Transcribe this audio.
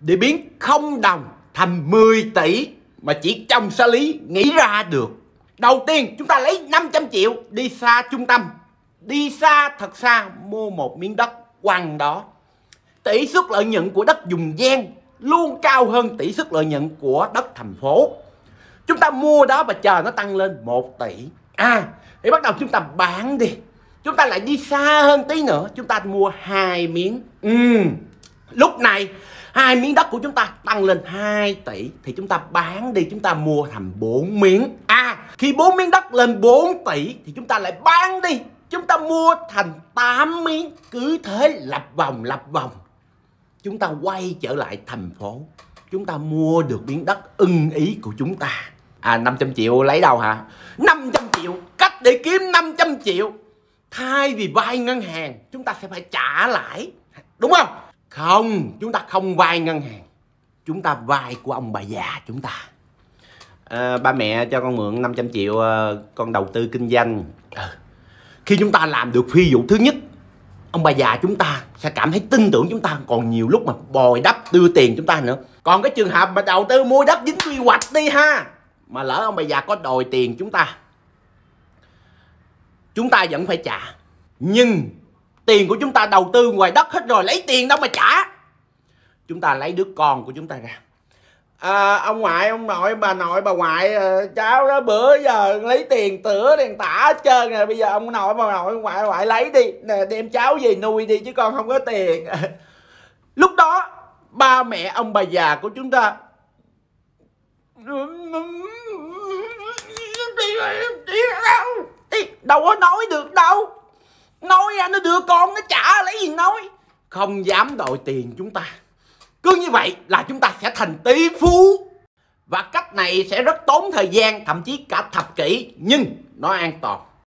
để biến không đồng thành 10 tỷ mà chỉ trong xã lý nghĩ ra được. Đầu tiên chúng ta lấy 500 triệu đi xa trung tâm, đi xa thật xa mua một miếng đất quăng đó. Tỷ suất lợi nhuận của đất dùng gian luôn cao hơn tỷ suất lợi nhuận của đất thành phố. Chúng ta mua đó và chờ nó tăng lên 1 tỷ. À, thì bắt đầu chúng ta bán đi. Chúng ta lại đi xa hơn tí nữa, chúng ta mua hai miếng. Ừ, lúc này hai miếng đất của chúng ta tăng lên 2 tỷ thì chúng ta bán đi chúng ta mua thành 4 miếng à khi 4 miếng đất lên 4 tỷ thì chúng ta lại bán đi chúng ta mua thành 8 miếng cứ thế lặp vòng lặp vòng chúng ta quay trở lại thành phố chúng ta mua được miếng đất ưng ý của chúng ta à 500 triệu lấy đâu hả 500 triệu cách để kiếm 500 triệu thay vì vay ngân hàng chúng ta sẽ phải trả lãi đúng không không chúng ta không vay ngân hàng chúng ta vay của ông bà già chúng ta à, ba mẹ cho con mượn 500 triệu à, con đầu tư kinh doanh à, khi chúng ta làm được phi vụ thứ nhất ông bà già chúng ta sẽ cảm thấy tin tưởng chúng ta còn nhiều lúc mà bồi đắp đưa tiền chúng ta nữa còn cái trường hợp mà đầu tư mua đất dính quy hoạch đi ha mà lỡ ông bà già có đòi tiền chúng ta chúng ta vẫn phải trả nhưng Tiền của chúng ta đầu tư ngoài đất hết rồi Lấy tiền đâu mà trả Chúng ta lấy đứa con của chúng ta ra à, Ông ngoại, ông nội, bà nội, bà ngoại ờ, Cháu đó bữa giờ lấy tiền tửa đèn tả hết trơn nè Bây giờ ông nội, bà nội, bà ngoại, ngoại lấy đi nè, Đem cháu về nuôi đi chứ con không có tiền Lúc đó Ba mẹ ông bà già của chúng ta Đi đâu có nói được nói ra nó đưa con nó trả lấy gì nói không dám đòi tiền chúng ta cứ như vậy là chúng ta sẽ thành tỷ phú và cách này sẽ rất tốn thời gian thậm chí cả thập kỷ nhưng nó an toàn